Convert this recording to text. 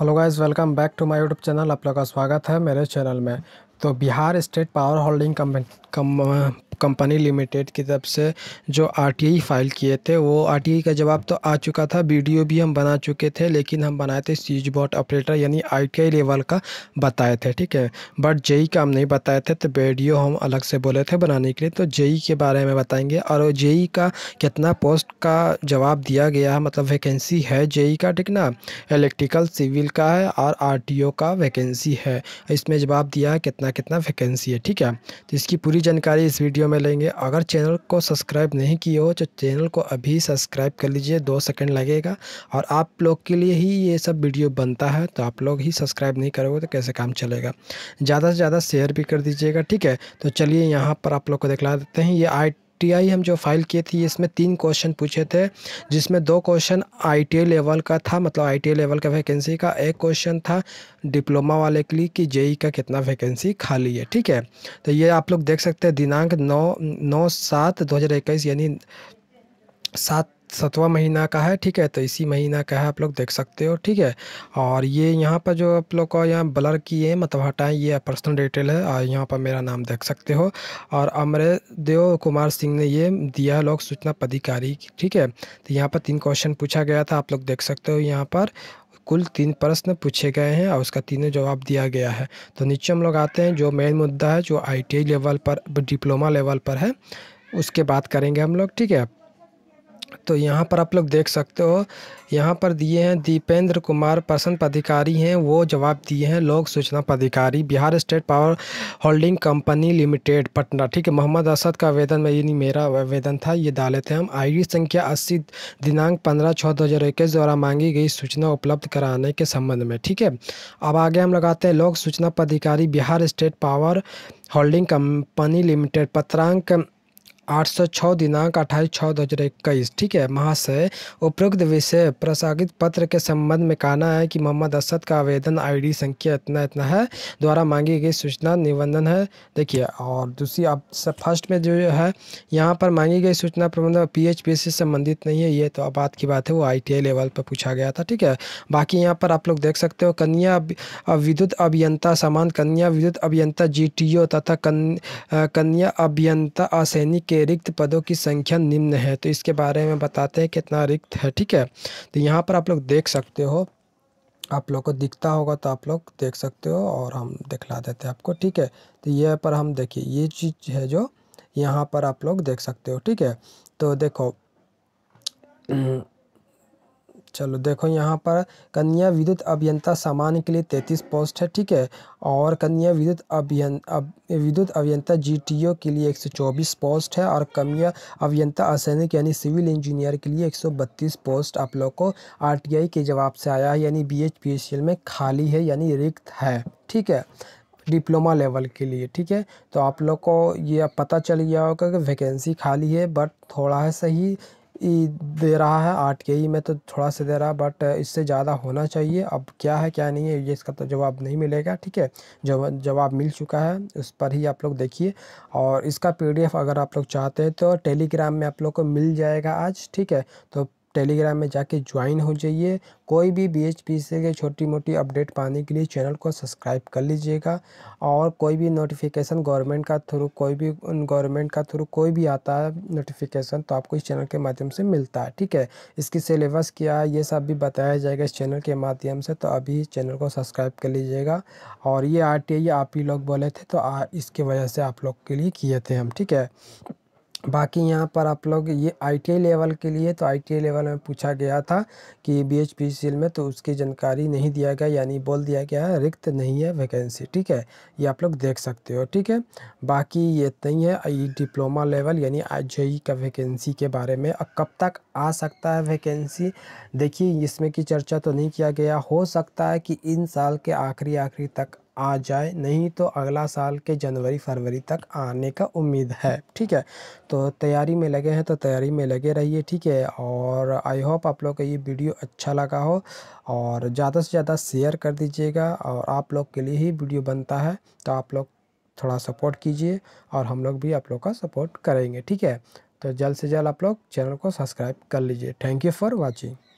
hello guys welcome back to my YouTube channel आप लोग का स्वागत है मेरे चैनल में तो Bihar state power holding company limited की तरफ से जो आरटीआई फाइल किए थे वो आरटीआई का जवाब तो आ चुका था वीडियो भी हम बना चुके थे लेकिन हम बनाए थे स्विच बोर्ड ऑपरेटर यानी आईटीआई लेवल का बताए थे ठीक है बट जेई का हम नहीं बताए थे तो वीडियो हम अलग से बोले थे बनाने के लिए तो जेई के बारे में बताएंगे और जेई का कितना पोस्ट का जवाब दिया गया है मतलब वैकेंसी है जेई का ठीक ना इलेक्ट्रिकल सिविल का है और आर का वैकेंसी है इसमें जवाब दिया है कितना कितना कितना वैकेंसी है ठीक है तो इसकी पूरी जानकारी इस वीडियो में लेंगे अगर चैनल को सब्सक्राइब नहीं किए हो तो चैनल को अभी सब्सक्राइब कर लीजिए दो सेकंड लगेगा और आप लोग के लिए ही ये सब वीडियो बनता है तो आप लोग ही सब्सक्राइब नहीं करोगे तो कैसे काम चलेगा ज़्यादा से ज़्यादा शेयर भी कर दीजिएगा ठीक है तो चलिए यहाँ पर आप लोग को दिखला देते हैं ये आई टीआई हम जो फाइल किए थे इसमें तीन क्वेश्चन पूछे थे जिसमें दो क्वेश्चन आई लेवल का था मतलब आई लेवल का वैकेंसी का एक क्वेश्चन था डिप्लोमा वाले के लिए कि जेई e का कितना वैकेंसी खाली है ठीक है तो ये आप लोग देख सकते हैं दिनांक नौ नौ सात दो यानी सात सतवा महीना का है ठीक है तो इसी महीना का है आप लोग देख सकते हो ठीक है और ये यहाँ पर जो आप लोग का यहाँ ब्लर किए मतलब हटाएं ये पर्सनल डिटेल है और यहाँ पर मेरा नाम देख सकते हो और देव कुमार सिंह ने ये दिया है लोक सूचना पदाधिकारी ठीक है तो यहाँ पर तीन क्वेश्चन पूछा गया था आप लोग देख सकते हो यहाँ पर कुल तीन प्रश्न पूछे गए हैं और उसका तीनों जवाब दिया गया है तो नीचे हम लोग आते हैं जो मेन मुद्दा है जो आई लेवल पर डिप्लोमा लेवल पर है उसके बात करेंगे हम लोग ठीक है तो यहाँ पर आप लोग देख सकते हो यहाँ पर दिए हैं दीपेंद्र कुमार प्रसन्न पदाधिकारी हैं वो जवाब दिए हैं लोक सूचना पदाधिकारी Bihar state power holding company limited Patna ठीक है मोहम्मद असद का आवेदन में यही मेरा आवेदन था ये डाले थे हम आईडी संख्या अस्सी दिनांक पंद्रह छः दो हज़ार इक्कीस द्वारा मांगी गई सूचना उपलब्ध कराने के संबंध में ठीक है अब आगे हम लगाते हैं लोक सूचना पदाधिकारी Bihar state power holding company limited पत्रांक आठ सौ छः दिनांक अट्ठाईस छः दो हज़ार इक्कीस ठीक है महाशय उपरोक्त विषय प्रसारित पत्र के संबंध में कहना है कि मोहम्मद असद का आवेदन आईडी संख्या इतना इतना है द्वारा मांगी गई सूचना निबंधन है देखिए और दूसरी आप फर्स्ट में जो है यहाँ पर मांगी गई सूचना प्रबंधन पी एच पी से संबंधित नहीं है ये तो अब बात की बात है वो आई टी आई लेवल पर पूछा गया था ठीक है बाकी यहाँ पर आप लोग देख सकते हो कन्या विद्युत अभियंता समान कन्या विद्युत अभियंता जी टी ओ तथा कन्या अभियंता असैनिक के रिक्त पदों की संख्या निम्न है तो इसके बारे में बताते हैं कितना रिक्त है ठीक है तो यहाँ पर आप लोग देख सकते हो आप लोग को दिखता होगा तो आप लोग देख सकते हो और हम दिखला देते हैं आपको ठीक है तो ये पर हम देखिए ये चीज़ है जो यहाँ पर आप लोग देख सकते हो ठीक है तो देखो चलो देखो यहाँ पर कन्या विद्युत अभियंता सामान्य के लिए तैंतीस पोस्ट है ठीक है और कन्या विद्युत अभियं अब विद्युत अभियंता जीटीओ के लिए एक सौ चौबीस पोस्ट है और कन्या अभियंता असैनिक यानी सिविल इंजीनियर के लिए एक सौ बत्तीस पोस्ट आप लोग को आरटीआई के जवाब से आया है यानी B H P H L में खाली है यानी रिक्त है ठीक है डिप्लोमा लेवल के लिए ठीक है तो आप लोग को ये पता चल गया होगा कि वैकेंसी खाली है बट थोड़ा है सही ई दे रहा है आठ के ई में तो थोड़ा सा दे रहा है बट इससे ज़्यादा होना चाहिए अब क्या है क्या नहीं है ये इसका तो जवाब नहीं मिलेगा ठीक है जब जवाब मिल चुका है उस पर ही आप लोग देखिए और इसका पीडीएफ अगर आप लोग चाहते हैं तो टेलीग्राम में आप लोग को मिल जाएगा आज ठीक है तो टेलीग्राम में जाके ज्वाइन हो जाइए कोई भी बी एच पी से के छोटी मोटी अपडेट पाने के लिए चैनल को सब्सक्राइब कर लीजिएगा और कोई भी नोटिफिकेशन गवर्नमेंट का थ्रू कोई भी गवर्नमेंट का थ्रू कोई भी आता है नोटिफिकेशन तो आपको इस चैनल के माध्यम से मिलता है ठीक है इसकी सिलेबस क्या है ये सब भी बताया जाएगा इस चैनल के माध्यम से तो अभी चैनल को सब्सक्राइब कर लीजिएगा और ये आर टी आप ही लोग बोले थे तो इसकी वजह से आप लोग के लिए किए थे हम ठीक है बाकी यहाँ पर आप लोग ये आईटीआई लेवल के लिए तो आईटीआई लेवल में पूछा गया था कि बी एच पी सील में तो उसकी जानकारी नहीं दिया गया यानी बोल दिया गया है रिक्त नहीं है वैकेंसी ठीक है ये आप लोग देख सकते हो ठीक है बाकी ये इतना ही है ये डिप्लोमा लेवल यानी आई e का वैकेंसी के बारे में अब कब तक आ सकता है वैकेंसी देखिए इसमें की चर्चा तो नहीं किया गया हो सकता है कि इन साल के आखिरी आखिरी तक आ जाए नहीं तो अगला साल के जनवरी फरवरी तक आने का उम्मीद है ठीक है तो तैयारी में लगे हैं तो तैयारी में लगे रहिए ठीक है और आई होप आप लोग का ये वीडियो अच्छा लगा हो और ज़्यादा से ज़्यादा शेयर कर दीजिएगा और आप लोग के लिए ही वीडियो बनता है तो आप लोग थोड़ा सपोर्ट कीजिए और हम लोग भी आप लोग का सपोर्ट करेंगे ठीक है तो जल्द से जल्द आप लोग चैनल को सब्सक्राइब कर लीजिए थैंक यू फॉर वॉचिंग